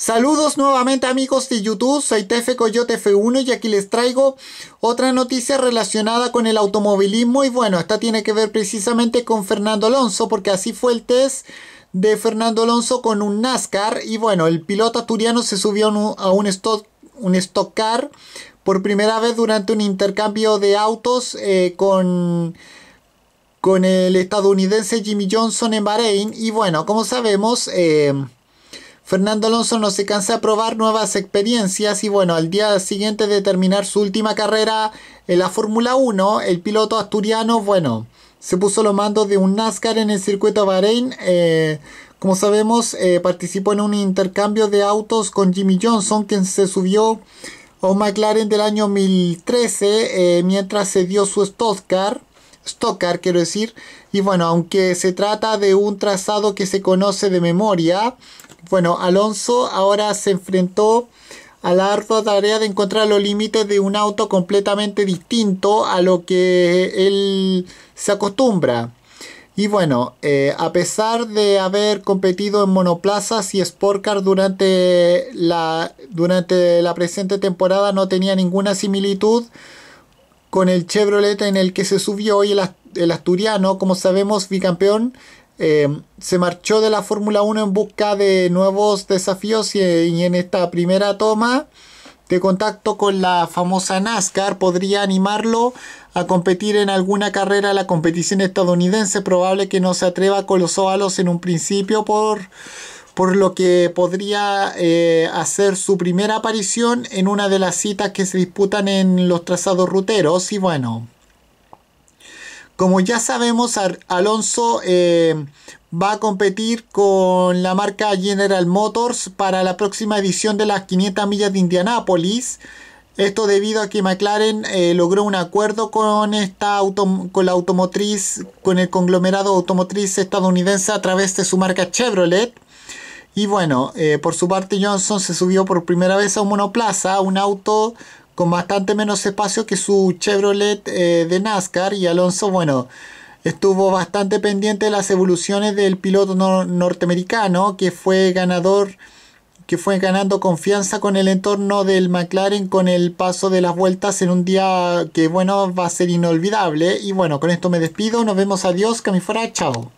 Saludos nuevamente amigos de YouTube, soy Tefe Coyote F1 y aquí les traigo otra noticia relacionada con el automovilismo y bueno, esta tiene que ver precisamente con Fernando Alonso porque así fue el test de Fernando Alonso con un NASCAR y bueno, el piloto asturiano se subió a un, stock, un stock car por primera vez durante un intercambio de autos eh, con con el estadounidense Jimmy Johnson en Bahrein. Y bueno, como sabemos, eh, Fernando Alonso no se cansa de probar nuevas experiencias y bueno, al día siguiente de terminar su última carrera en la Fórmula 1, el piloto asturiano, bueno, se puso los mandos de un NASCAR en el circuito Bahrein. Eh, como sabemos, eh, participó en un intercambio de autos con Jimmy Johnson, quien se subió a un McLaren del año 2013 eh, mientras se dio su stock Stocker quiero decir. Y bueno, aunque se trata de un trazado que se conoce de memoria, bueno, Alonso ahora se enfrentó a la ardua tarea de encontrar los límites de un auto completamente distinto a lo que él se acostumbra. Y bueno, eh, a pesar de haber competido en monoplazas y sportcar durante la, durante la presente temporada, no tenía ninguna similitud con el Chevrolet en el que se subió hoy el, asturiano, como sabemos, bicampeón, eh, se marchó de la Fórmula 1 en busca de nuevos desafíos y, en esta primera toma de contacto con la famosa NASCAR podría animarlo a competir en alguna carrera la competición estadounidense. Probable que no se atreva con los óvalos en un principio por por lo que podría eh, hacer su primera aparición en una de las citas que se disputan en los trazados ruteros. Y bueno, como ya sabemos, Alonso eh, va a competir con la marca General Motors para la próxima edición de las 500 millas de Indianápolis. Esto debido a que McLaren eh, logró un acuerdo con, esta auto, con la automotriz, con el conglomerado automotriz estadounidense a través de su marca Chevrolet y bueno, eh, por su parte Johnson se subió por primera vez a un monoplaza, un auto con bastante menos espacio que su Chevrolet eh, de NASCAR y Alonso, bueno, estuvo bastante pendiente de las evoluciones del piloto norteamericano que fue ganador que fue ganando confianza con el entorno del McLaren con el paso de las vueltas en un día que bueno va a ser inolvidable y bueno con esto me despido nos vemos adiós que me chao